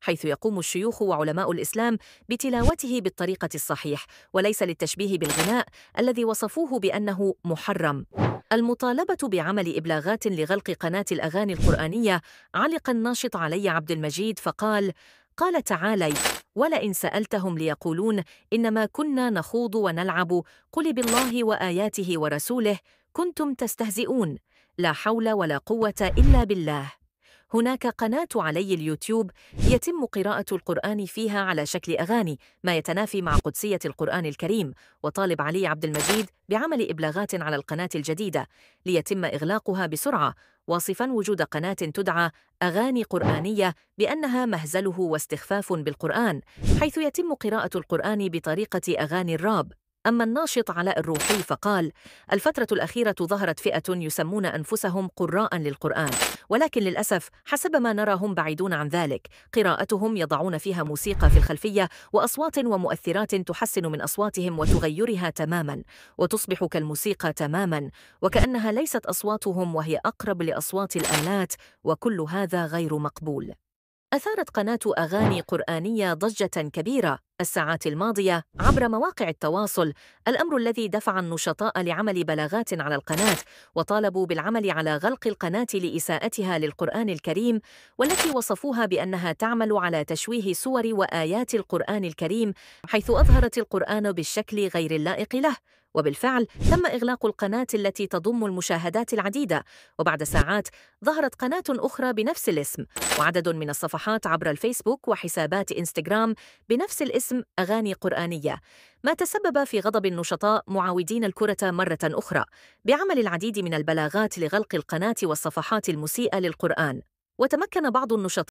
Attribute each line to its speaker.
Speaker 1: حيث يقوم الشيوخ وعلماء الإسلام بتلاوته بالطريقة الصحيح وليس للتشبيه بالغناء الذي وصفوه بأنه محرم المطالبة بعمل إبلاغات لغلق قناة الأغاني القرآنية علق الناشط علي عبد المجيد فقال قال تعالى ولئن سألتهم ليقولون إنما كنا نخوض ونلعب قل بالله وآياته ورسوله كنتم تستهزئون لا حول ولا قوة إلا بالله هناك قناة علي اليوتيوب يتم قراءة القرآن فيها على شكل أغاني ما يتنافي مع قدسية القرآن الكريم وطالب علي عبد المجيد بعمل إبلاغات على القناة الجديدة ليتم إغلاقها بسرعة واصفا وجود قناة تدعى أغاني قرآنية بأنها مهزله واستخفاف بالقرآن حيث يتم قراءة القرآن بطريقة أغاني الراب أما الناشط علاء الروحي فقال الفترة الأخيرة ظهرت فئة يسمون أنفسهم قراء للقرآن ولكن للأسف حسب ما نرى هم بعيدون عن ذلك قراءتهم يضعون فيها موسيقى في الخلفية وأصوات ومؤثرات تحسن من أصواتهم وتغيرها تماما وتصبح كالموسيقى تماما وكأنها ليست أصواتهم وهي أقرب لأصوات الآلات وكل هذا غير مقبول أثارت قناة أغاني قرآنية ضجة كبيرة الساعات الماضية عبر مواقع التواصل، الأمر الذي دفع النشطاء لعمل بلاغات على القناة، وطالبوا بالعمل على غلق القناة لإساءتها للقرآن الكريم، والتي وصفوها بأنها تعمل على تشويه سور وآيات القرآن الكريم، حيث أظهرت القرآن بالشكل غير اللائق له، وبالفعل تم إغلاق القناة التي تضم المشاهدات العديدة وبعد ساعات ظهرت قناة أخرى بنفس الاسم وعدد من الصفحات عبر الفيسبوك وحسابات إنستغرام بنفس الاسم أغاني قرآنية ما تسبب في غضب النشطاء معاودين الكرة مرة أخرى بعمل العديد من البلاغات لغلق القناة والصفحات المسيئة للقرآن وتمكن بعض النشطاء